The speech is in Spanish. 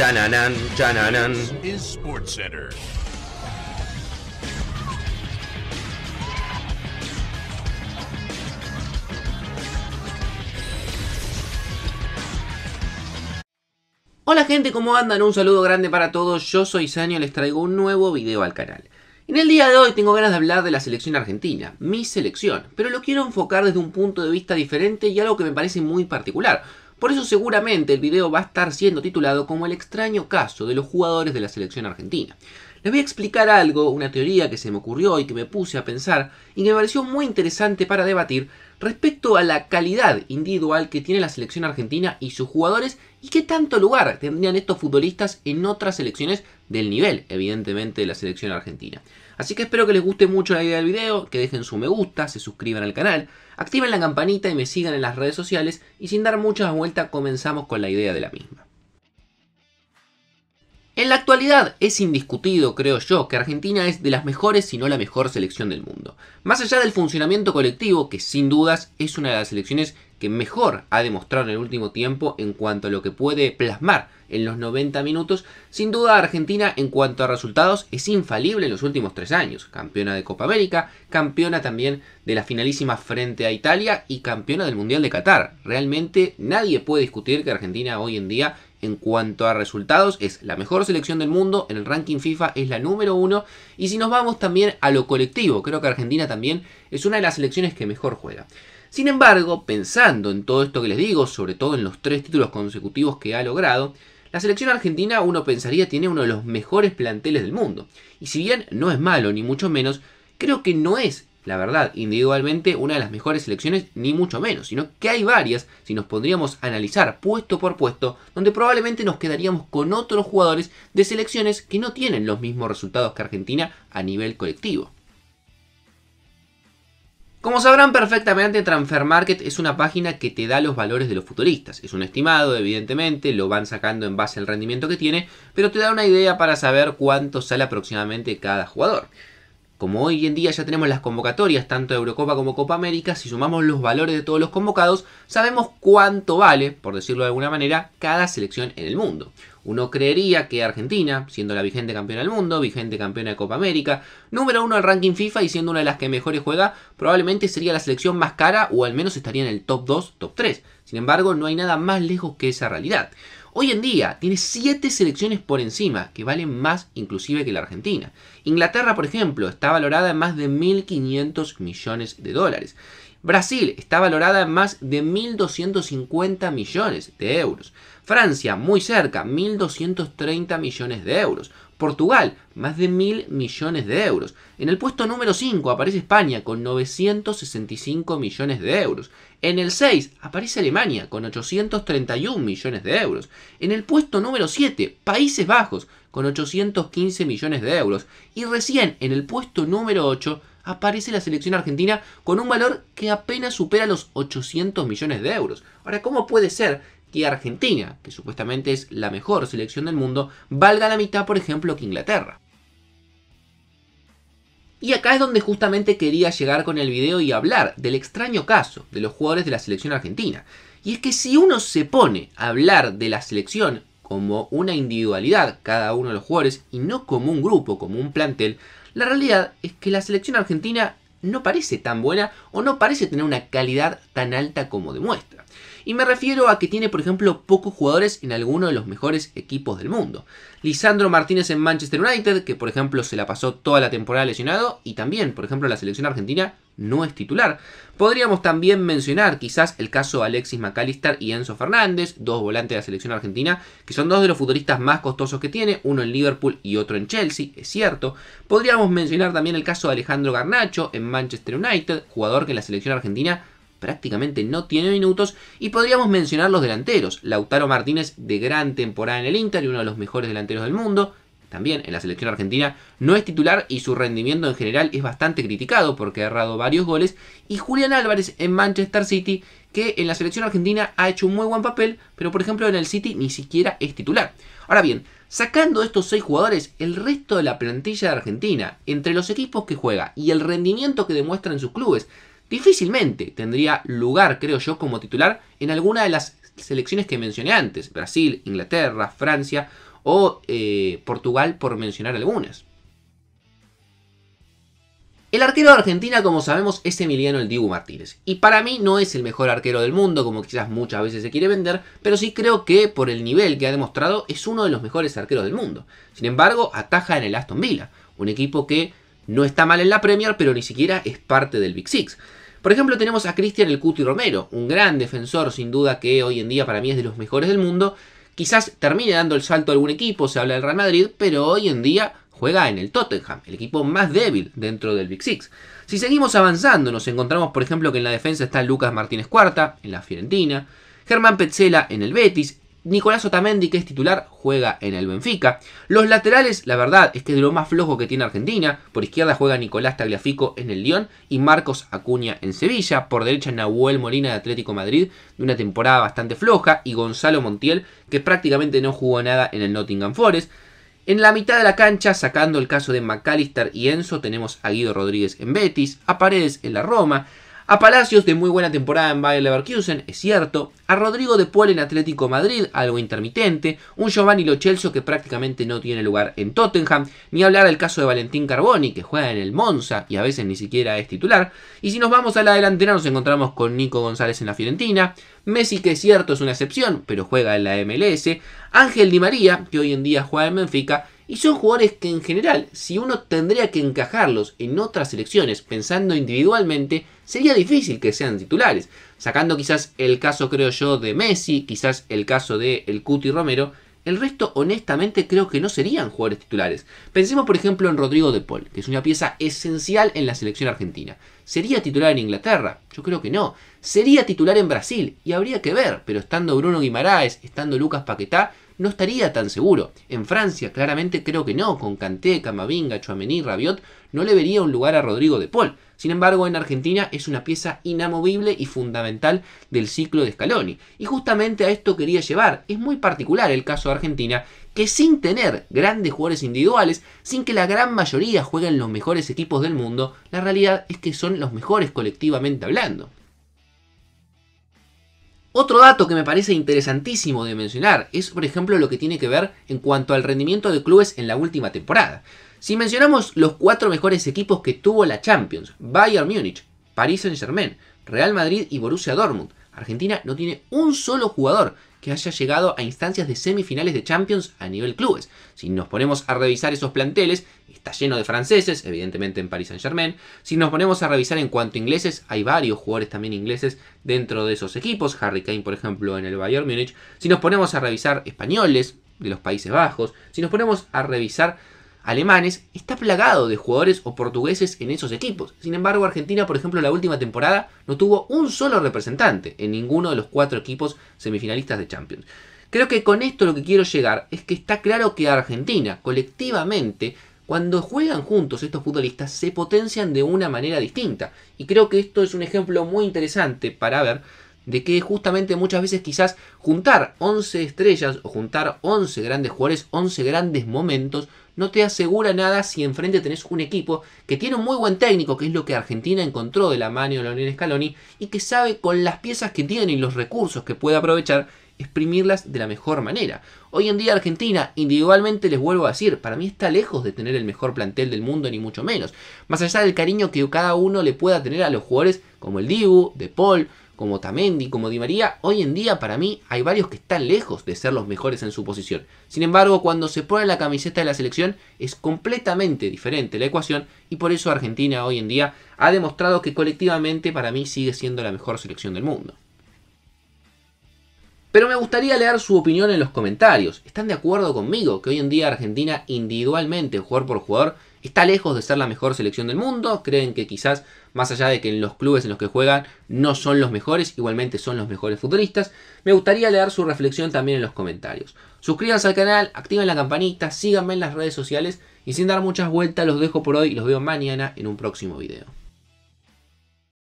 Chananan, chananan. Hola gente, ¿cómo andan? Un saludo grande para todos, yo soy Sanio y les traigo un nuevo video al canal. En el día de hoy tengo ganas de hablar de la selección argentina, mi selección, pero lo quiero enfocar desde un punto de vista diferente y algo que me parece muy particular, por eso seguramente el video va a estar siendo titulado como el extraño caso de los jugadores de la selección argentina. Les voy a explicar algo, una teoría que se me ocurrió y que me puse a pensar y que me pareció muy interesante para debatir respecto a la calidad individual que tiene la selección argentina y sus jugadores y qué tanto lugar tendrían estos futbolistas en otras selecciones del nivel, evidentemente, de la selección argentina. Así que espero que les guste mucho la idea del video, que dejen su me gusta, se suscriban al canal, activen la campanita y me sigan en las redes sociales y sin dar muchas vueltas comenzamos con la idea de la misma. En la actualidad es indiscutido, creo yo, que Argentina es de las mejores, si no la mejor selección del mundo. Más allá del funcionamiento colectivo, que sin dudas es una de las selecciones que mejor ha demostrado en el último tiempo en cuanto a lo que puede plasmar en los 90 minutos, sin duda Argentina en cuanto a resultados es infalible en los últimos tres años. Campeona de Copa América, campeona también de la finalísima frente a Italia y campeona del Mundial de Qatar. Realmente nadie puede discutir que Argentina hoy en día en cuanto a resultados. Es la mejor selección del mundo, en el ranking FIFA es la número uno. Y si nos vamos también a lo colectivo, creo que Argentina también es una de las selecciones que mejor juega. Sin embargo, pensando en todo esto que les digo, sobre todo en los tres títulos consecutivos que ha logrado, la selección argentina uno pensaría tiene uno de los mejores planteles del mundo. Y si bien no es malo, ni mucho menos, creo que no es la verdad, individualmente una de las mejores selecciones, ni mucho menos, sino que hay varias, si nos pondríamos a analizar puesto por puesto, donde probablemente nos quedaríamos con otros jugadores de selecciones que no tienen los mismos resultados que Argentina a nivel colectivo. Como sabrán perfectamente, Transfer Market es una página que te da los valores de los futuristas. Es un estimado, evidentemente, lo van sacando en base al rendimiento que tiene, pero te da una idea para saber cuánto sale aproximadamente cada jugador como hoy en día ya tenemos las convocatorias, tanto de Eurocopa como Copa América, si sumamos los valores de todos los convocados, sabemos cuánto vale, por decirlo de alguna manera, cada selección en el mundo. Uno creería que Argentina, siendo la vigente campeona del mundo, vigente campeona de Copa América, número uno al ranking FIFA y siendo una de las que mejores juega, probablemente sería la selección más cara o al menos estaría en el top 2, top 3. Sin embargo, no hay nada más lejos que esa realidad. Hoy en día tiene 7 selecciones por encima, que valen más inclusive que la Argentina. Inglaterra, por ejemplo, está valorada en más de 1.500 millones de dólares. Brasil está valorada en más de 1.250 millones de euros. Francia, muy cerca, 1.230 millones de euros. Portugal, más de 1.000 millones de euros. En el puesto número 5 aparece España con 965 millones de euros. En el 6 aparece Alemania con 831 millones de euros. En el puesto número 7, Países Bajos con 815 millones de euros. Y recién en el puesto número 8, aparece la selección argentina con un valor que apenas supera los 800 millones de euros. Ahora, ¿cómo puede ser que Argentina, que supuestamente es la mejor selección del mundo, valga la mitad, por ejemplo, que Inglaterra? Y acá es donde justamente quería llegar con el video y hablar del extraño caso de los jugadores de la selección argentina. Y es que si uno se pone a hablar de la selección como una individualidad, cada uno de los jugadores, y no como un grupo, como un plantel, la realidad es que la selección argentina no parece tan buena o no parece tener una calidad tan alta como demuestra. Y me refiero a que tiene, por ejemplo, pocos jugadores en alguno de los mejores equipos del mundo. Lisandro Martínez en Manchester United, que por ejemplo se la pasó toda la temporada lesionado, y también, por ejemplo, la selección argentina no es titular. Podríamos también mencionar quizás el caso de Alexis McAllister y Enzo Fernández, dos volantes de la selección argentina, que son dos de los futbolistas más costosos que tiene, uno en Liverpool y otro en Chelsea, es cierto. Podríamos mencionar también el caso de Alejandro Garnacho en Manchester United, jugador que en la selección argentina prácticamente no tiene minutos y podríamos mencionar los delanteros. Lautaro Martínez de gran temporada en el Inter y uno de los mejores delanteros del mundo. También en la selección argentina no es titular y su rendimiento en general es bastante criticado porque ha errado varios goles. Y Julián Álvarez en Manchester City que en la selección argentina ha hecho un muy buen papel, pero por ejemplo en el City ni siquiera es titular. Ahora bien, sacando estos seis jugadores, el resto de la plantilla de Argentina, entre los equipos que juega y el rendimiento que demuestra en sus clubes, difícilmente tendría lugar, creo yo, como titular en alguna de las selecciones que mencioné antes, Brasil, Inglaterra, Francia o eh, Portugal, por mencionar algunas. El arquero de Argentina, como sabemos, es Emiliano El Dibu Martínez. Y para mí no es el mejor arquero del mundo, como quizás muchas veces se quiere vender, pero sí creo que por el nivel que ha demostrado es uno de los mejores arqueros del mundo. Sin embargo, ataja en el Aston Villa, un equipo que no está mal en la Premier, pero ni siquiera es parte del Big Six. Por ejemplo, tenemos a Cristian el Cuti Romero, un gran defensor sin duda que hoy en día para mí es de los mejores del mundo. Quizás termine dando el salto a algún equipo, se habla del Real Madrid, pero hoy en día juega en el Tottenham, el equipo más débil dentro del Big Six. Si seguimos avanzando, nos encontramos por ejemplo que en la defensa está Lucas Martínez Cuarta, en la Fiorentina, Germán Petzela en el Betis, Nicolás Otamendi, que es titular, juega en el Benfica. Los laterales, la verdad, es que es de lo más flojo que tiene Argentina. Por izquierda juega Nicolás Tagliafico en el Lyon y Marcos Acuña en Sevilla. Por derecha Nahuel Molina de Atlético Madrid, de una temporada bastante floja. Y Gonzalo Montiel, que prácticamente no jugó nada en el Nottingham Forest. En la mitad de la cancha, sacando el caso de McAllister y Enzo, tenemos a Guido Rodríguez en Betis, a Paredes en la Roma, a Palacios de muy buena temporada en Bayer Leverkusen, es cierto. A Rodrigo de Paul en Atlético Madrid, algo intermitente. Un Giovanni Lochelso que prácticamente no tiene lugar en Tottenham. Ni hablar del caso de Valentín Carboni que juega en el Monza y a veces ni siquiera es titular. Y si nos vamos a la delantera nos encontramos con Nico González en la Fiorentina. Messi que es cierto es una excepción, pero juega en la MLS. Ángel Di María que hoy en día juega en Benfica y son jugadores que en general, si uno tendría que encajarlos en otras selecciones pensando individualmente, sería difícil que sean titulares. Sacando quizás el caso, creo yo, de Messi, quizás el caso de El Cuti Romero, el resto, honestamente, creo que no serían jugadores titulares. Pensemos, por ejemplo, en Rodrigo de Paul, que es una pieza esencial en la selección argentina. ¿Sería titular en Inglaterra? Yo creo que no. ¿Sería titular en Brasil? Y habría que ver, pero estando Bruno Guimaraes, estando Lucas Paquetá, no estaría tan seguro. En Francia, claramente creo que no, con Kanté, Camavinga, Chouameni, Rabiot, no le vería un lugar a Rodrigo de Paul. Sin embargo, en Argentina es una pieza inamovible y fundamental del ciclo de Scaloni. Y justamente a esto quería llevar. Es muy particular el caso de Argentina, que sin tener grandes jugadores individuales, sin que la gran mayoría jueguen los mejores equipos del mundo, la realidad es que son los mejores colectivamente hablando. Otro dato que me parece interesantísimo de mencionar es, por ejemplo, lo que tiene que ver en cuanto al rendimiento de clubes en la última temporada. Si mencionamos los cuatro mejores equipos que tuvo la Champions, Bayern Munich, Paris Saint-Germain, Real Madrid y Borussia Dortmund, Argentina no tiene un solo jugador que haya llegado a instancias de semifinales de Champions a nivel clubes. Si nos ponemos a revisar esos planteles, está lleno de franceses, evidentemente en Paris Saint Germain. Si nos ponemos a revisar en cuanto a ingleses, hay varios jugadores también ingleses dentro de esos equipos. Harry Kane, por ejemplo, en el Bayern Múnich. Si nos ponemos a revisar españoles de los Países Bajos. Si nos ponemos a revisar alemanes está plagado de jugadores o portugueses en esos equipos. Sin embargo, Argentina, por ejemplo, la última temporada no tuvo un solo representante en ninguno de los cuatro equipos semifinalistas de Champions. Creo que con esto lo que quiero llegar es que está claro que Argentina, colectivamente, cuando juegan juntos estos futbolistas, se potencian de una manera distinta. Y creo que esto es un ejemplo muy interesante para ver de que justamente muchas veces quizás juntar 11 estrellas o juntar 11 grandes jugadores, 11 grandes momentos, no te asegura nada si enfrente tenés un equipo que tiene un muy buen técnico, que es lo que Argentina encontró de la mano de Lionel Scaloni, y que sabe con las piezas que tiene y los recursos que puede aprovechar, exprimirlas de la mejor manera. Hoy en día Argentina, individualmente les vuelvo a decir, para mí está lejos de tener el mejor plantel del mundo, ni mucho menos. Más allá del cariño que cada uno le pueda tener a los jugadores como el Dibu, De Paul, como Tamendi, como Di María, hoy en día para mí hay varios que están lejos de ser los mejores en su posición. Sin embargo, cuando se pone la camiseta de la selección es completamente diferente la ecuación y por eso Argentina hoy en día ha demostrado que colectivamente para mí sigue siendo la mejor selección del mundo. Pero me gustaría leer su opinión en los comentarios. ¿Están de acuerdo conmigo que hoy en día Argentina individualmente, jugador por jugador, Está lejos de ser la mejor selección del mundo, creen que quizás más allá de que en los clubes en los que juegan no son los mejores, igualmente son los mejores futbolistas. Me gustaría leer su reflexión también en los comentarios. Suscríbanse al canal, activen la campanita, síganme en las redes sociales y sin dar muchas vueltas los dejo por hoy y los veo mañana en un próximo video.